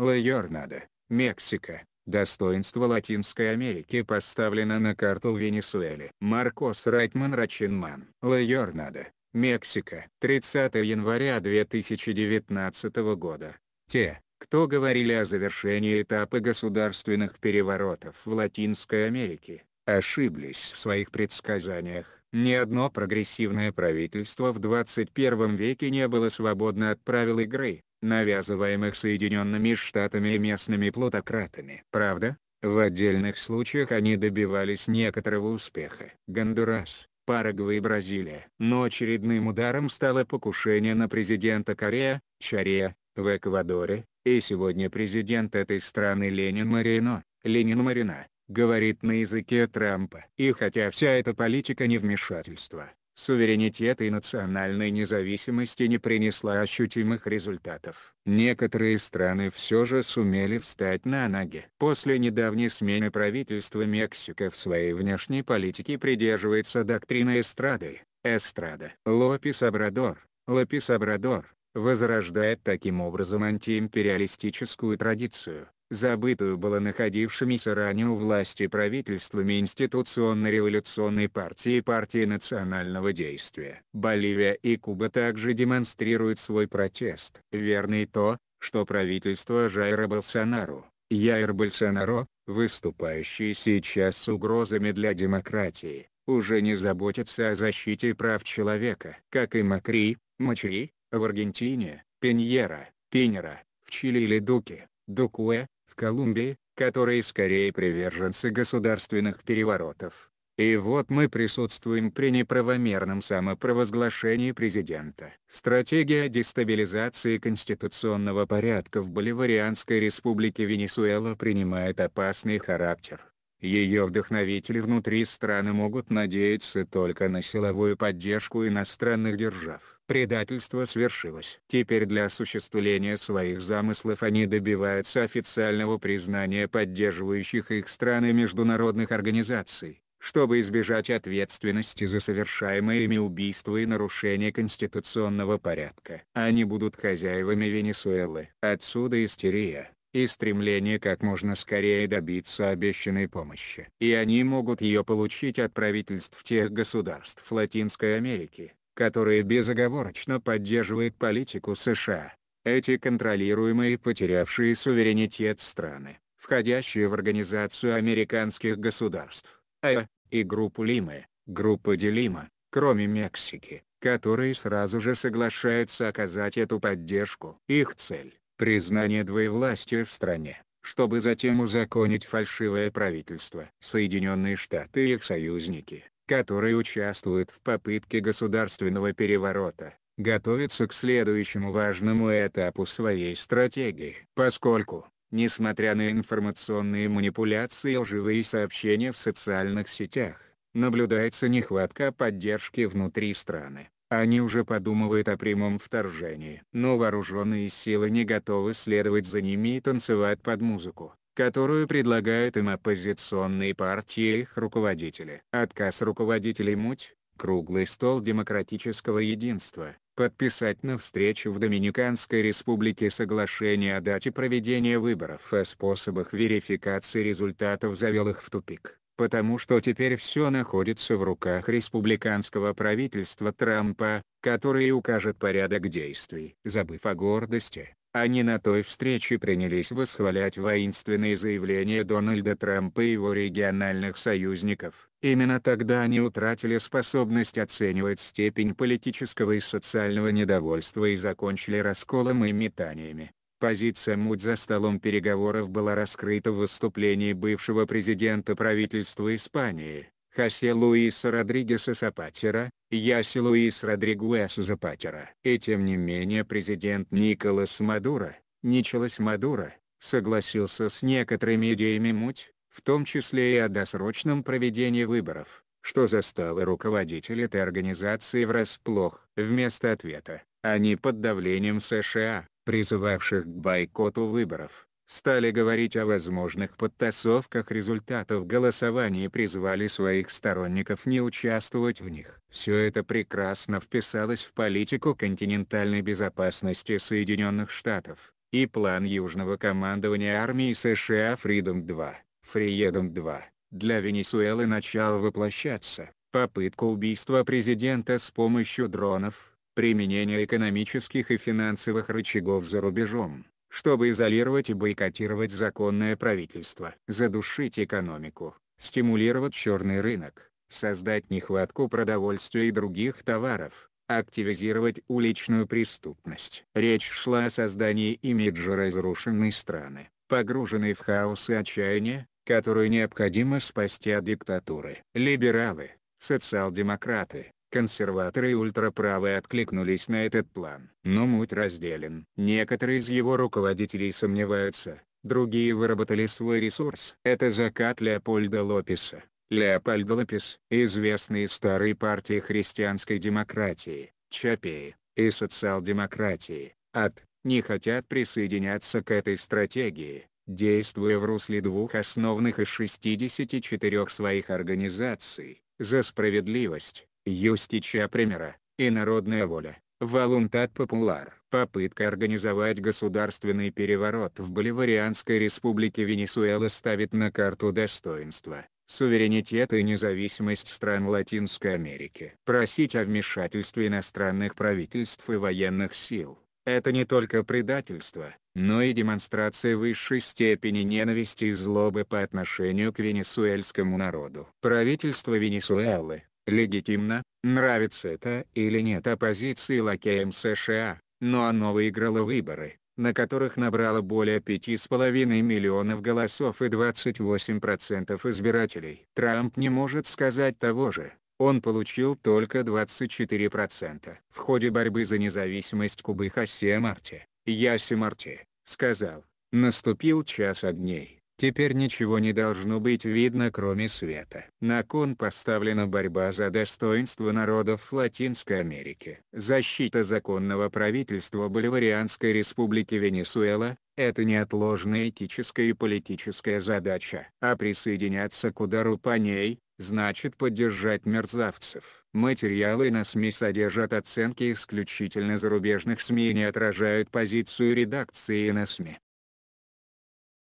Ла Лайорнадо, Мексика. Достоинство Латинской Америки поставлено на карту в Венесуэле. Маркос Райтман Рачинман. Ла Лайорнадо, Мексика. 30 января 2019 года. Те, кто говорили о завершении этапа государственных переворотов в Латинской Америке, ошиблись в своих предсказаниях. Ни одно прогрессивное правительство в 21 веке не было свободно от правил игры, навязываемых Соединенными Штатами и местными плутократами. Правда, в отдельных случаях они добивались некоторого успеха. Гондурас, Парагвай и Бразилия. Но очередным ударом стало покушение на президента Корея, Чария в Эквадоре, и сегодня президент этой страны Ленин Марино, Ленин Марина, говорит на языке Трампа. И хотя вся эта политика невмешательства, суверенитета и национальной независимости не принесла ощутимых результатов. Некоторые страны все же сумели встать на ноги. После недавней смены правительства Мексика в своей внешней политике придерживается доктрины эстрады. Эстрада. Лопес Обрадор. Лопес Обрадор возрождает таким образом антиимпериалистическую традицию, забытую было находившимися ранее у власти правительствами Институционно-революционной партии и партии национального действия. Боливия и Куба также демонстрируют свой протест. Верно и то, что правительство Жайра Болсонару, Яир Болсонаро, выступающий сейчас с угрозами для демократии, уже не заботится о защите прав человека. Как и Макри, Мачи, в Аргентине, Пеньера, Пинера, в Чили или Дуке, Дукуэ, в Колумбии, которые скорее приверженцы государственных переворотов. И вот мы присутствуем при неправомерном самопровозглашении президента. Стратегия дестабилизации конституционного порядка в Боливарианской республике Венесуэла принимает опасный характер. Ее вдохновители внутри страны могут надеяться только на силовую поддержку иностранных держав. Предательство свершилось. Теперь для осуществления своих замыслов они добиваются официального признания поддерживающих их стран и международных организаций, чтобы избежать ответственности за совершаемые ими убийства и нарушения конституционного порядка. Они будут хозяевами Венесуэлы. Отсюда истерия и стремление как можно скорее добиться обещанной помощи. И они могут ее получить от правительств тех государств Латинской Америки, которые безоговорочно поддерживают политику США. Эти контролируемые потерявшие суверенитет страны, входящие в Организацию Американских Государств, АЭА, и Группу Лимы, Группа Делима, кроме Мексики, которые сразу же соглашаются оказать эту поддержку. Их цель – признание двоевластия в стране, чтобы затем узаконить фальшивое правительство. Соединенные Штаты и их союзники которые участвуют в попытке государственного переворота, готовятся к следующему важному этапу своей стратегии. Поскольку, несмотря на информационные манипуляции и лживые сообщения в социальных сетях, наблюдается нехватка поддержки внутри страны. Они уже подумывают о прямом вторжении. Но вооруженные силы не готовы следовать за ними и танцевать под музыку которую предлагают им оппозиционные партии и их руководители. Отказ руководителей муть, круглый стол демократического единства, подписать на встречу в Доминиканской Республике соглашение о дате проведения выборов и о способах верификации результатов завел их в тупик потому что теперь все находится в руках республиканского правительства Трампа, который укажет порядок действий. Забыв о гордости, они на той встрече принялись восхвалять воинственные заявления Дональда Трампа и его региональных союзников. Именно тогда они утратили способность оценивать степень политического и социального недовольства и закончили расколом и метаниями. Позиция муд за столом переговоров была раскрыта в выступлении бывшего президента правительства Испании, Хосе Луиса Родригеса Сапатера, Яси Луис Родригуэса Запатера. И тем не менее президент Николас Мадуро, Ничелас Мадуро, согласился с некоторыми идеями муть, в том числе и о досрочном проведении выборов, что застало руководитель этой организации врасплох. Вместо ответа, они под давлением США, призывавших к бойкоту выборов, стали говорить о возможных подтасовках результатов голосования и призвали своих сторонников не участвовать в них. Все это прекрасно вписалось в политику континентальной безопасности Соединенных Штатов и план южного командования армии США Freedom 2, Freedom 2, для Венесуэлы начал воплощаться. Попытка убийства президента с помощью дронов, применение экономических и финансовых рычагов за рубежом, чтобы изолировать и бойкотировать законное правительство, задушить экономику, стимулировать черный рынок, создать нехватку продовольствия и других товаров, активизировать уличную преступность. Речь шла о создании имиджа разрушенной страны, погруженной в хаос и отчаяние, которую необходимо спасти от диктатуры. Либералы, социал-демократы, Консерваторы и ультраправые откликнулись на этот план. Но муть разделен. Некоторые из его руководителей сомневаются, другие выработали свой ресурс. Это закат Леопольда Лопеса. Леопольд Лопес, известный из старой партии христианской демократии, Чапеи, и социал-демократии, от, не хотят присоединяться к этой стратегии, действуя в русле двух основных из 64 своих организаций, за справедливость, Юстича примера, и народная воля, волунтат популар. Попытка организовать государственный переворот в Боливарианской республике Венесуэла ставит на карту достоинства, суверенитет и независимость стран Латинской Америки. Просить о вмешательстве иностранных правительств и военных сил – это не только предательство, но и демонстрация высшей степени ненависти и злобы по отношению к венесуэльскому народу. Правительство Венесуэлы, Легитимно, нравится это или нет оппозиции лакеям США, но оно выиграло выборы, на которых набрало более 5,5 миллионов голосов и 28% избирателей. Трамп не может сказать того же он получил только 24%. В ходе борьбы за независимость Кубы Хосе Марти, Яси Марти, сказал, наступил час огней. Теперь ничего не должно быть видно кроме света. На кон поставлена борьба за достоинство народов Латинской Америки. Защита законного правительства Боливарианской Республики Венесуэла – это неотложная этическая и политическая задача. А присоединяться к удару по ней – значит поддержать мерзавцев. Материалы на СМИ содержат оценки исключительно зарубежных СМИ и не отражают позицию редакции на СМИ.